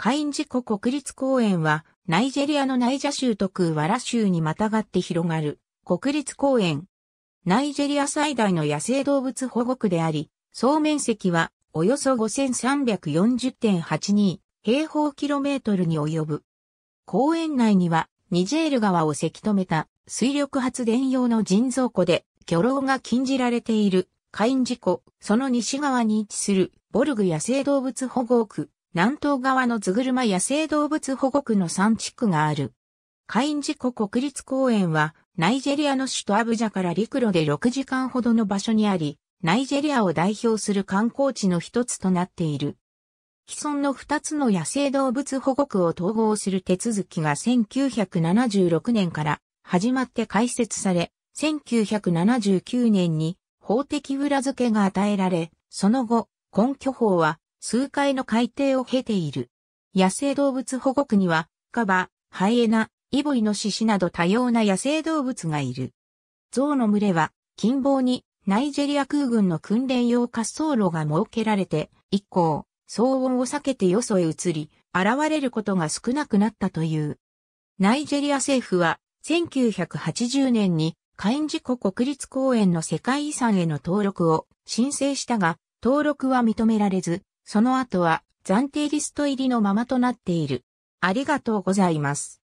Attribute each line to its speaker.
Speaker 1: カインジコ国立公園は、ナイジェリアのナイジャ州とクーワラ州にまたがって広がる国立公園。ナイジェリア最大の野生動物保護区であり、総面積はおよそ5340.82平方キロメートルに及ぶ。公園内にはニジェール川をせき止めた水力発電用の人造湖で漁労が禁じられているカインジコ、その西側に位置するボルグ野生動物保護区。南東側の津車野生動物保護区の3地区がある。カインジコ国立公園は、ナイジェリアの首都アブジャから陸路で6時間ほどの場所にあり、ナイジェリアを代表する観光地の一つとなっている。既存の2つの野生動物保護区を統合する手続きが1976年から始まって開設され、1979年に法的裏付けが与えられ、その後、根拠法は数回の改定を経ている。野生動物保護区には、カバ、ハイエナ、イボイノシシなど多様な野生動物がいる。象の群れは、近傍にナイジェリア空軍の訓練用滑走路が設けられて、以降、騒音を避けてよそへ移り、現れることが少なくなったという。ナイジェリア政府は、1980年に、カインジコ国立公園の世界遺産への登録を申請したが、登録は認められず、その後は暫定リスト入りのままとなっている。ありがとうございます。